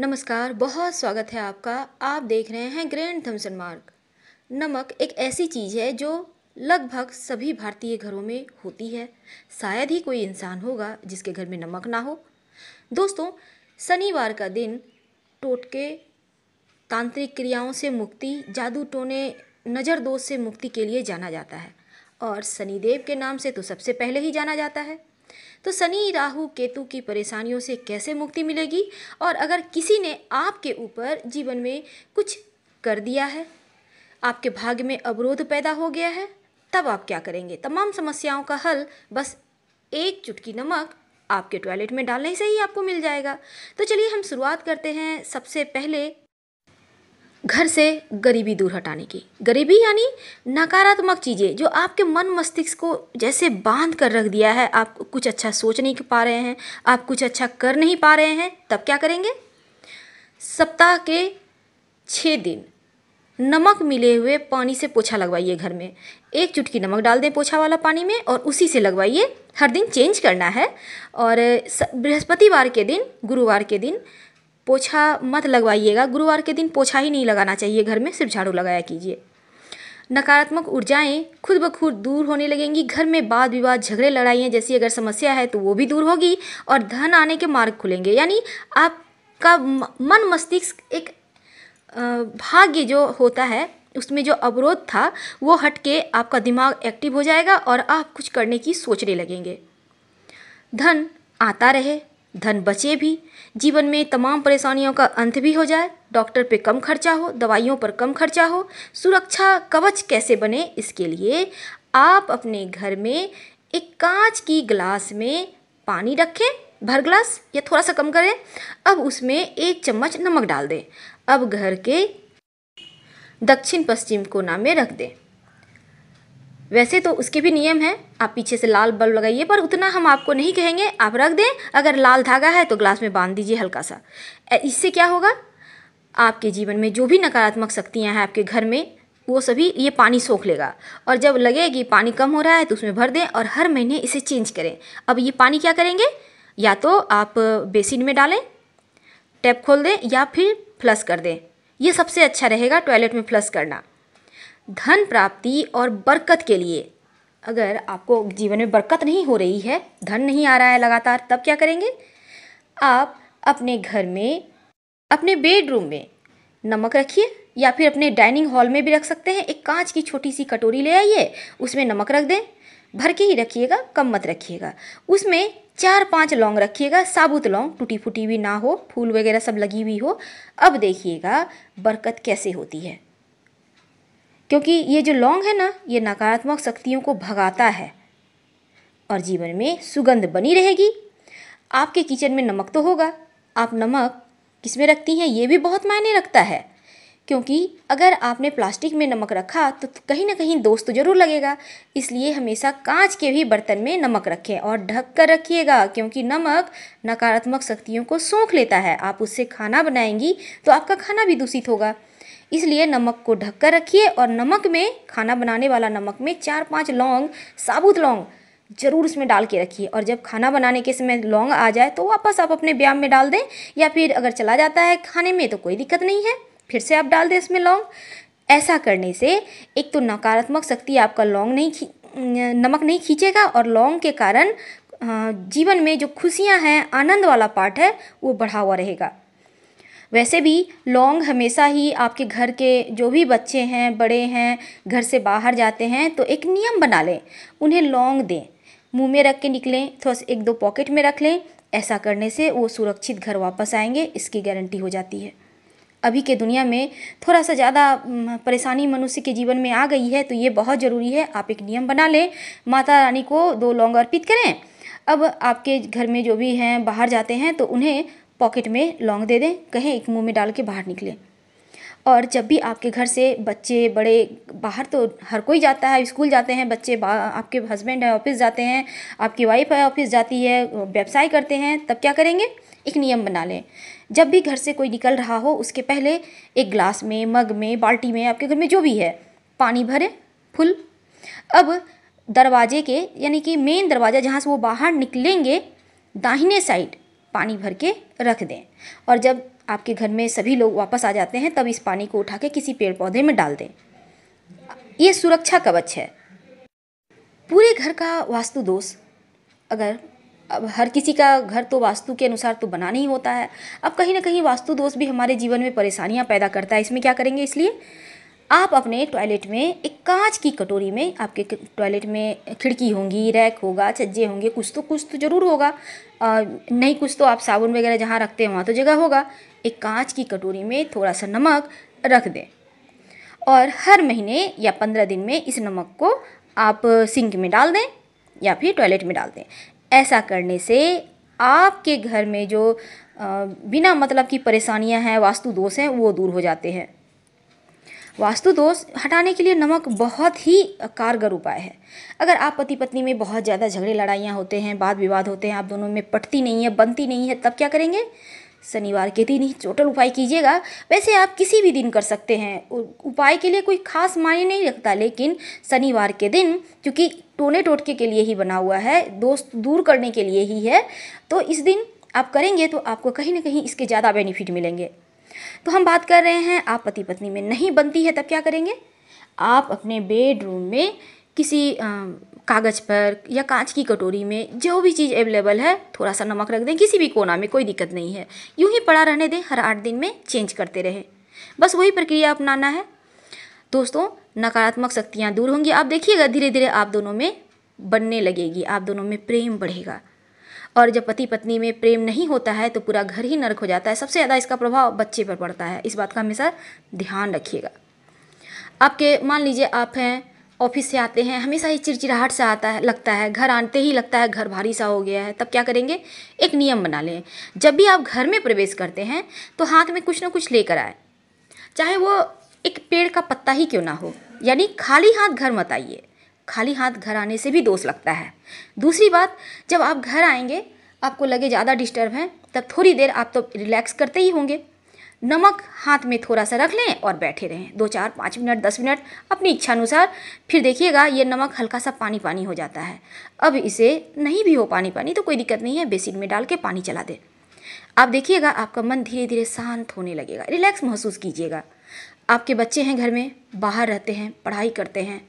नमस्कार बहुत स्वागत है आपका आप देख रहे हैं ग्रैंड थम्सन मार्ग नमक एक ऐसी चीज़ है जो लगभग सभी भारतीय घरों में होती है शायद ही कोई इंसान होगा जिसके घर में नमक ना हो दोस्तों शनिवार का दिन टोटके तांत्रिक क्रियाओं से मुक्ति जादू टोने नज़र दोष से मुक्ति के लिए जाना जाता है और शनिदेव के नाम से तो सबसे पहले ही जाना जाता है तो शनि राहु केतु की परेशानियों से कैसे मुक्ति मिलेगी और अगर किसी ने आपके ऊपर जीवन में कुछ कर दिया है आपके भाग्य में अवरोध पैदा हो गया है तब आप क्या करेंगे तमाम समस्याओं का हल बस एक चुटकी नमक आपके टॉयलेट में डालने से ही आपको मिल जाएगा तो चलिए हम शुरुआत करते हैं सबसे पहले घर से गरीबी दूर हटाने की गरीबी यानी नकारात्मक चीज़ें जो आपके मन मस्तिष्क को जैसे बांध कर रख दिया है आप कुछ अच्छा सोच नहीं पा रहे हैं आप कुछ अच्छा कर नहीं पा रहे हैं तब क्या करेंगे सप्ताह के छः दिन नमक मिले हुए पानी से पोछा लगवाइए घर में एक चुटकी नमक डाल दें पोछा वाला पानी में और उसी से लगवाइए हर दिन चेंज करना है और बृहस्पतिवार के दिन गुरुवार के दिन पोछा मत लगवाइएगा गुरुवार के दिन पोछा ही नहीं लगाना चाहिए घर में सिर्फ झाड़ू लगाया कीजिए नकारात्मक ऊर्जाएं खुद ब खुद दूर होने लगेंगी घर में वाद विवाद झगड़े लड़ाइयाँ जैसी अगर समस्या है तो वो भी दूर होगी और धन आने के मार्ग खुलेंगे यानी आपका मन मस्तिष्क एक भाग्य जो होता है उसमें जो अवरोध था वो हट के आपका दिमाग एक्टिव हो जाएगा और आप कुछ करने की सोचने लगेंगे धन आता रहे धन बचे भी जीवन में तमाम परेशानियों का अंत भी हो जाए डॉक्टर पे कम खर्चा हो दवाइयों पर कम खर्चा हो सुरक्षा कवच कैसे बने इसके लिए आप अपने घर में एक कांच की गिलास में पानी रखें भर गिलास या थोड़ा सा कम करें अब उसमें एक चम्मच नमक डाल दें अब घर के दक्षिण पश्चिम कोना में रख दें वैसे तो उसके भी नियम हैं आप पीछे से लाल बल्ब लगाइए पर उतना हम आपको नहीं कहेंगे आप रख दें अगर लाल धागा है तो ग्लास में बांध दीजिए हल्का सा इससे क्या होगा आपके जीवन में जो भी नकारात्मक शक्तियाँ हैं आपके घर में वो सभी ये पानी सोख लेगा और जब लगे कि पानी कम हो रहा है तो उसमें भर दें और हर महीने इसे चेंज करें अब ये पानी क्या करेंगे या तो आप बेसिन में डालें टैप खोल दें या फिर फ्लश कर दें ये सबसे अच्छा रहेगा टॉयलेट में फ्लश करना धन प्राप्ति और बरकत के लिए अगर आपको जीवन में बरकत नहीं हो रही है धन नहीं आ रहा है लगातार तब क्या करेंगे आप अपने घर में अपने बेडरूम में नमक रखिए या फिर अपने डाइनिंग हॉल में भी रख सकते हैं एक कांच की छोटी सी कटोरी ले आइए उसमें नमक रख दें भर के ही रखिएगा कम मत रखिएगा उसमें चार पांच लौंग रखिएगा साबुत लौंग टूटी फूटी भी ना हो फूल वगैरह सब लगी हुई हो अब देखिएगा बरकत कैसे होती है क्योंकि ये जो लौंग है ना ये नकारात्मक शक्तियों को भगाता है और जीवन में सुगंध बनी रहेगी आपके किचन में नमक तो होगा आप नमक किस में रखती हैं ये भी बहुत मायने रखता है क्योंकि अगर आपने प्लास्टिक में नमक रखा तो कहीं ना कहीं दोस्त तो जरूर लगेगा इसलिए हमेशा कांच के भी बर्तन में नमक रखें और ढक कर रखिएगा क्योंकि नमक नकारात्मक शक्तियों को सोख लेता है आप उससे खाना बनाएंगी तो आपका खाना भी दूषित होगा इसलिए नमक को ढक कर रखिए और नमक में खाना बनाने वाला नमक में चार पाँच लौंग साबुत लौंग ज़रूर उसमें डाल के रखिए और जब खाना बनाने के समय लौंग आ जाए तो वापस आप अपने व्यायाम में डाल दें या फिर अगर चला जाता है खाने में तो कोई दिक्कत नहीं है फिर से आप डाल दें इसमें लौंग ऐसा करने से एक तो नकारात्मक शक्ति आपका लौंग नहीं खी नमक नहीं खींचेगा और लौंग के कारण जीवन में जो खुशियाँ हैं आनंद वाला पार्ट है वो बढ़ा हुआ रहेगा वैसे भी लौंग हमेशा ही आपके घर के जो भी बच्चे हैं बड़े हैं घर से बाहर जाते हैं तो एक नियम बना लें उन्हें लौंग दें मुंह में रख के निकलें थोड़ा सा एक दो पॉकेट में रख लें ऐसा करने से वो सुरक्षित घर वापस आएंगे इसकी गारंटी हो जाती है अभी के दुनिया में थोड़ा सा ज़्यादा परेशानी मनुष्य के जीवन में आ गई है तो ये बहुत ज़रूरी है आप एक नियम बना लें माता रानी को दो लौंग अर्पित करें अब आपके घर में जो भी हैं बाहर जाते हैं तो उन्हें पॉकेट में लौंग दे दें कहें एक मुंह में डाल के बाहर निकले और जब भी आपके घर से बच्चे बड़े बाहर तो हर कोई जाता है स्कूल जाते हैं बच्चे आपके हस्बैंड है ऑफिस जाते हैं आपकी वाइफ है ऑफिस जाती है व्यवसाय करते हैं तब क्या करेंगे एक नियम बना लें जब भी घर से कोई निकल रहा हो उसके पहले एक ग्लास में मग में बाल्टी में आपके घर में जो भी है पानी भरें फुल अब दरवाजे के यानी कि मेन दरवाज़ा जहाँ से वो बाहर निकलेंगे दाहिने साइड पानी भर के रख दें और जब आपके घर में सभी लोग वापस आ जाते हैं तब इस पानी को उठा के किसी पेड़ पौधे में डाल दें ये सुरक्षा कवच है पूरे घर का वास्तु दोष अगर अब हर किसी का घर तो वास्तु के अनुसार तो बना नहीं होता है अब कहीं ना कहीं वास्तु दोष भी हमारे जीवन में परेशानियां पैदा करता है इसमें क्या करेंगे इसलिए आप अपने टॉयलेट में एक कांच की कटोरी में आपके टॉयलेट में खिड़की होंगी रैक होगा छज्जे होंगे कुछ तो कुछ तो ज़रूर होगा आ, नहीं कुछ तो आप साबुन वगैरह जहाँ रखते हैं वहाँ तो जगह होगा एक कांच की कटोरी में थोड़ा सा नमक रख दें और हर महीने या पंद्रह दिन में इस नमक को आप सिंक में डाल दें या फिर टॉयलेट में डाल दें ऐसा करने से आपके घर में जो बिना मतलब की परेशानियां हैं वास्तु दोष हैं वो दूर हो जाते हैं वास्तु दोष हटाने के लिए नमक बहुत ही कारगर उपाय है अगर आप पति पत्नी में बहुत ज़्यादा झगड़े लड़ाइयाँ होते हैं वाद विवाद होते हैं आप दोनों में पटती नहीं है बनती नहीं है तब क्या करेंगे शनिवार के दिन ही टोटल उपाय कीजिएगा वैसे आप किसी भी दिन कर सकते हैं उपाय के लिए कोई खास मायने नहीं रखता लेकिन शनिवार के दिन क्योंकि टोने टोटके के लिए ही बना हुआ है दोस्त दूर करने के लिए ही है तो इस दिन आप करेंगे तो आपको कहीं ना कहीं इसके ज़्यादा बेनिफिट मिलेंगे तो हम बात कर रहे हैं आप पति पत्नी में नहीं बनती है तब क्या करेंगे आप अपने बेडरूम में किसी कागज़ पर या कांच की कटोरी में जो भी चीज़ अवेलेबल है थोड़ा सा नमक रख दें किसी भी कोना में कोई दिक्कत नहीं है यूँ ही पड़ा रहने दें हर आठ दिन में चेंज करते रहें बस वही प्रक्रिया अपनाना है दोस्तों नकारात्मक शक्तियाँ दूर होंगी आप देखिएगा धीरे धीरे आप दोनों में बनने लगेगी आप दोनों में प्रेम बढ़ेगा और जब पति पत्नी में प्रेम नहीं होता है तो पूरा घर ही नरक हो जाता है सबसे ज़्यादा इसका प्रभाव बच्चे पर पड़ता है इस बात का हमेशा ध्यान रखिएगा आपके मान लीजिए आप हैं ऑफिस से आते हैं हमेशा ही चिड़चिड़ाहट से आता है लगता है घर आते ही लगता है घर भारी सा हो गया है तब क्या करेंगे एक नियम बना लें जब भी आप घर में प्रवेश करते हैं तो हाथ में कुछ ना कुछ लेकर आए चाहे वो एक पेड़ का पत्ता ही क्यों ना हो यानी खाली हाथ घर मत आइए खाली हाथ घर आने से भी दोष लगता है दूसरी बात जब आप घर आएंगे आपको लगे ज़्यादा डिस्टर्ब हैं तब थोड़ी देर आप तो रिलैक्स करते ही होंगे नमक हाथ में थोड़ा सा रख लें और बैठे रहें दो चार पाँच मिनट दस मिनट अपनी इच्छा अनुसार फिर देखिएगा ये नमक हल्का सा पानी पानी हो जाता है अब इसे नहीं भी हो पानी पानी तो कोई दिक्कत नहीं है बेसिन में डाल के पानी चला दें आप देखिएगा आपका मन धीरे धीरे शांत होने लगेगा रिलैक्स महसूस कीजिएगा आपके बच्चे हैं घर में बाहर रहते हैं पढ़ाई करते हैं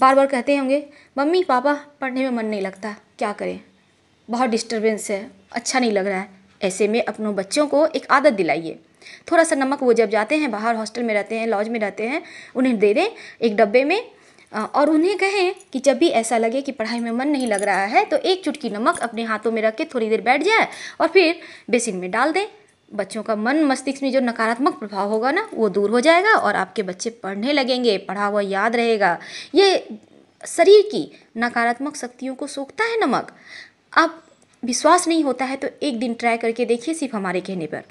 बार बार कहते होंगे मम्मी पापा पढ़ने में मन नहीं लगता क्या करें बहुत डिस्टर्बेंस है अच्छा नहीं लग रहा है ऐसे में अपनों बच्चों को एक आदत दिलाइए थोड़ा सा नमक वो जब जाते हैं बाहर हॉस्टल में रहते हैं लॉज में रहते हैं उन्हें दे दें एक डब्बे में और उन्हें कहें कि जब भी ऐसा लगे कि पढ़ाई में मन नहीं लग रहा है तो एक चुटकी नमक अपने हाथों में रख के थोड़ी देर बैठ जाए और फिर बेसिन में डाल दें बच्चों का मन मस्तिष्क में जो नकारात्मक प्रभाव होगा ना वो दूर हो जाएगा और आपके बच्चे पढ़ने लगेंगे पढ़ा हुआ याद रहेगा ये शरीर की नकारात्मक शक्तियों को सोखता है नमक आप विश्वास नहीं होता है तो एक दिन ट्राई करके देखिए सिर्फ हमारे कहने पर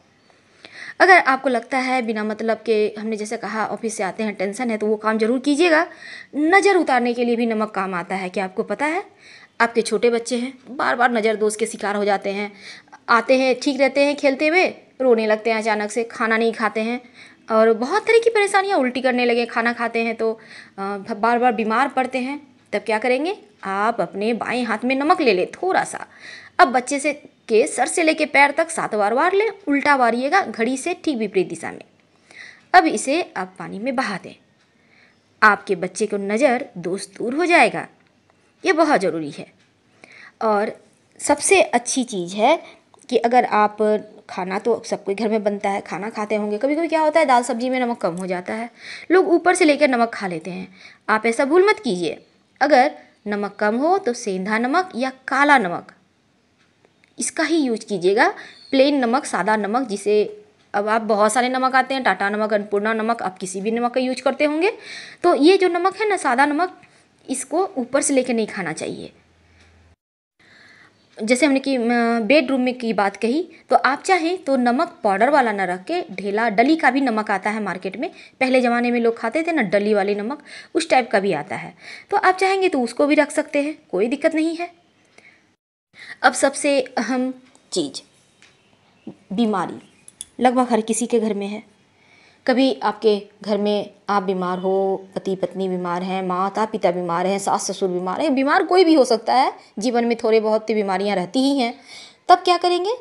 अगर आपको लगता है बिना मतलब के हमने जैसे कहा ऑफिस से आते हैं टेंशन है तो वो काम जरूर कीजिएगा नज़र उतारने के लिए भी नमक काम आता है क्या आपको पता है आपके छोटे बच्चे हैं बार बार नज़र दोष के शिकार हो जाते हैं आते हैं ठीक रहते हैं खेलते हुए रोने लगते हैं अचानक से खाना नहीं खाते हैं और बहुत तरह की परेशानियाँ उल्टी करने लगे खाना खाते हैं तो बार बार बीमार पड़ते हैं तब क्या करेंगे आप अपने बाएं हाथ में नमक ले लें थोड़ा सा अब बच्चे से के सर से लेके पैर तक सात बार वार लें उल्टा वारिएगा घड़ी से ठीक विपरीत दिशा में अब इसे आप पानी में बहा दें आपके बच्चे को नज़र दोस्त दूर हो जाएगा ये बहुत ज़रूरी है और सबसे अच्छी चीज़ है कि अगर आप खाना तो सबके घर में बनता है खाना खाते होंगे कभी कभी क्या होता है दाल सब्जी में नमक कम हो जाता है लोग ऊपर से लेकर नमक खा लेते हैं आप ऐसा भूल मत कीजिए अगर नमक कम हो तो सेंधा नमक या काला नमक इसका ही यूज कीजिएगा प्लेन नमक सादा नमक जिसे अब आप बहुत सारे नमक आते हैं टाटा नमक अन्नपूर्णा नमक आप किसी भी नमक का यूज करते होंगे तो ये जो नमक है ना सादा नमक इसको ऊपर से लेकर नहीं खाना चाहिए जैसे हमने कि बेडरूम में की बात कही तो आप चाहें तो नमक पाउडर वाला ना रख के ढेला डली का भी नमक आता है मार्केट में पहले ज़माने में लोग खाते थे ना डली वाली नमक उस टाइप का भी आता है तो आप चाहेंगे तो उसको भी रख सकते हैं कोई दिक्कत नहीं है अब सबसे अहम चीज़ बीमारी लगभग हर किसी के घर में है कभी आपके घर में आप बीमार हो पति पत्नी बीमार हैं माता पिता बीमार हैं सास ससुर बीमार हैं बीमार कोई भी हो सकता है जीवन में थोड़े बहुत बीमारियाँ रहती ही हैं तब क्या करेंगे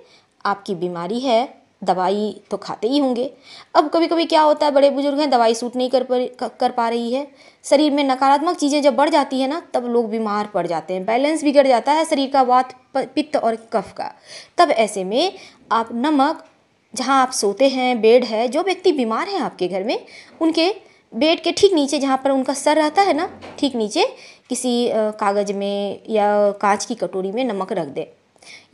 आपकी बीमारी है दवाई तो खाते ही होंगे अब कभी कभी क्या होता है बड़े बुजुर्ग हैं दवाई सूट नहीं कर पर कर पा रही है शरीर में नकारात्मक चीज़ें जब बढ़ जाती है ना तब लोग बीमार पड़ जाते हैं बैलेंस बिगड़ जाता है शरीर का वात पित्त और कफ का तब ऐसे में आप नमक जहाँ आप सोते हैं बेड है जो व्यक्ति बीमार है आपके घर में उनके बेड के ठीक नीचे जहाँ पर उनका सर रहता है ना ठीक नीचे किसी कागज़ में या कांच की कटोरी में नमक रख दें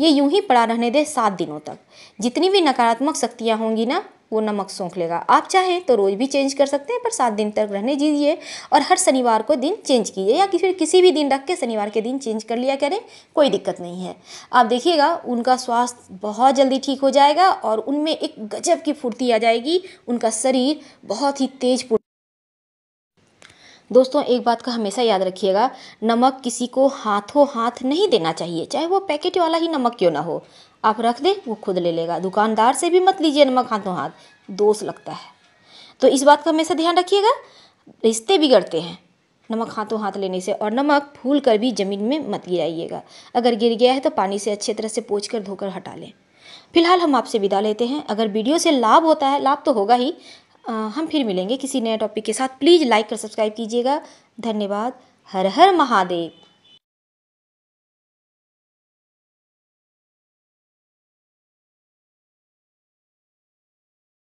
ये यूं ही पड़ा रहने दे सात दिनों तक जितनी भी नकारात्मक शक्तियाँ होंगी ना वो नमक सोख लेगा आप चाहें तो रोज़ भी चेंज कर सकते हैं पर सात दिन तक रहने दीजिए और हर शनिवार को दिन चेंज कीजिए या फिर किसी भी दिन रख के शनिवार के दिन चेंज कर लिया करें कोई दिक्कत नहीं है आप देखिएगा उनका स्वास्थ्य बहुत जल्दी ठीक हो जाएगा और उनमें एक गजब की फुर्ती आ जाएगी उनका शरीर बहुत ही तेज दोस्तों एक बात का हमेशा याद रखिएगा नमक किसी को हाथों हाथ नहीं देना चाहिए चाहे वो पैकेट वाला ही नमक क्यों ना हो आप रख दें वो खुद ले लेगा दुकानदार से भी मत लीजिए नमक हाथों हाथ दोष लगता है तो इस बात का हमेशा ध्यान रखिएगा रिश्ते बिगड़ते हैं नमक हाथों हाथ लेने से और नमक फूल कर भी ज़मीन में मत गिराइएगा अगर गिर गया है तो पानी से अच्छे तरह से पोछ कर धोकर हटा लें फिलहाल हम आपसे विदा लेते हैं अगर वीडियो से लाभ होता है लाभ तो होगा ही हम फिर मिलेंगे किसी नए टॉपिक के साथ प्लीज़ लाइक और सब्सक्राइब कीजिएगा धन्यवाद हर हर महादेव